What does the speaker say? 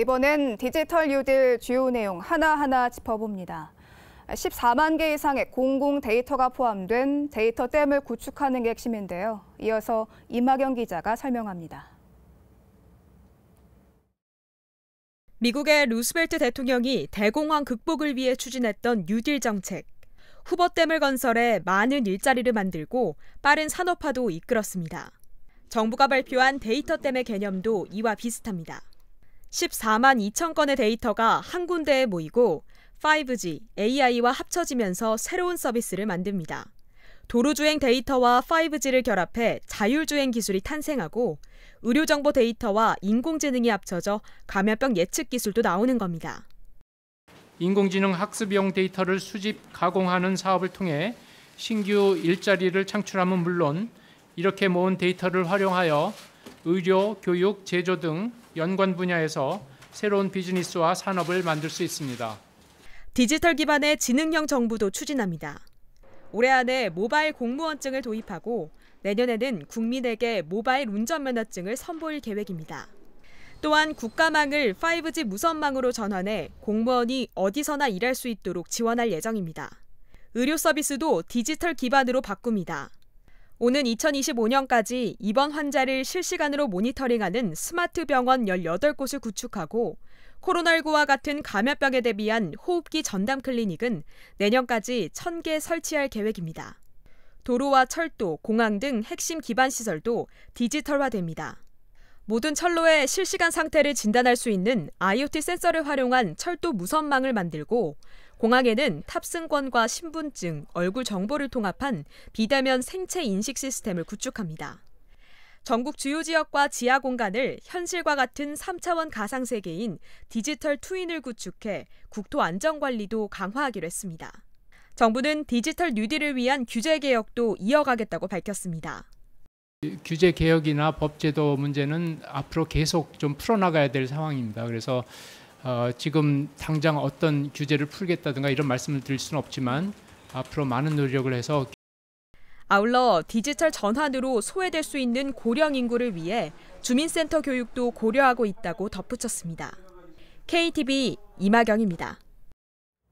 이번엔 디지털 뉴딜 주요 내용 하나하나 짚어봅니다. 14만 개 이상의 공공 데이터가 포함된 데이터 댐을 구축하는 게 핵심인데요. 이어서 이마경 기자가 설명합니다. 미국의 루스벨트 대통령이 대공황 극복을 위해 추진했던 뉴딜 정책. 후버댐을 건설해 많은 일자리를 만들고 빠른 산업화도 이끌었습니다. 정부가 발표한 데이터댐의 개념도 이와 비슷합니다. 14만 2천 건의 데이터가 한 군데에 모이고 5G, AI와 합쳐지면서 새로운 서비스를 만듭니다. 도로주행 데이터와 5G를 결합해 자율주행 기술이 탄생하고 의료정보 데이터와 인공지능이 합쳐져 감염병 예측 기술도 나오는 겁니다. 인공지능 학습용 데이터를 수집, 가공하는 사업을 통해 신규 일자리를 창출함은 물론 이렇게 모은 데이터를 활용하여 의료, 교육, 제조 등 연관 분야에서 새로운 비즈니스와 산업을 만들 수 있습니다. 디지털 기반의 지능형 정부도 추진합니다. 올해 안에 모바일 공무원증을 도입하고 내년에는 국민에게 모바일 운전면허증을 선보일 계획입니다. 또한 국가망을 5G 무선망으로 전환해 공무원이 어디서나 일할 수 있도록 지원할 예정입니다. 의료 서비스도 디지털 기반으로 바꿉니다. 오는 2025년까지 입원 환자를 실시간으로 모니터링하는 스마트 병원 18곳을 구축하고 코로나19와 같은 감염병에 대비한 호흡기 전담 클리닉은 내년까지 1000개 설치할 계획입니다. 도로와 철도, 공항 등 핵심 기반 시설도 디지털화됩니다. 모든 철로의 실시간 상태를 진단할 수 있는 IoT 센서를 활용한 철도 무선망을 만들고 공항에는 탑승권과 신분증, 얼굴 정보를 통합한 비대면 생체 인식 시스템을 구축합니다. 전국 주요 지역과 지하 공간을 현실과 같은 3차원 가상 세계인 디지털 투인을 구축해 국토 안전 관리도 강화하기로 했습니다. 정부는 디지털 뉴딜을 위한 규제 개혁도 이어가겠다고 밝혔습니다. 규제 개혁이나 법제도 문제는 앞으로 계속 좀 풀어나가야 될 상황입니다. 그래서 어, 지금 당장 어떤 규제를 풀겠다든가 이런 말씀을 드릴 수는 없지만 앞으로 많은 노력을 해서 아울러 디지털 전환으로 소외될 수 있는 고령 인구를 위해 주민센터 교육도 고려하고 있다고 덧붙였습니다. KTV 이마경입니다.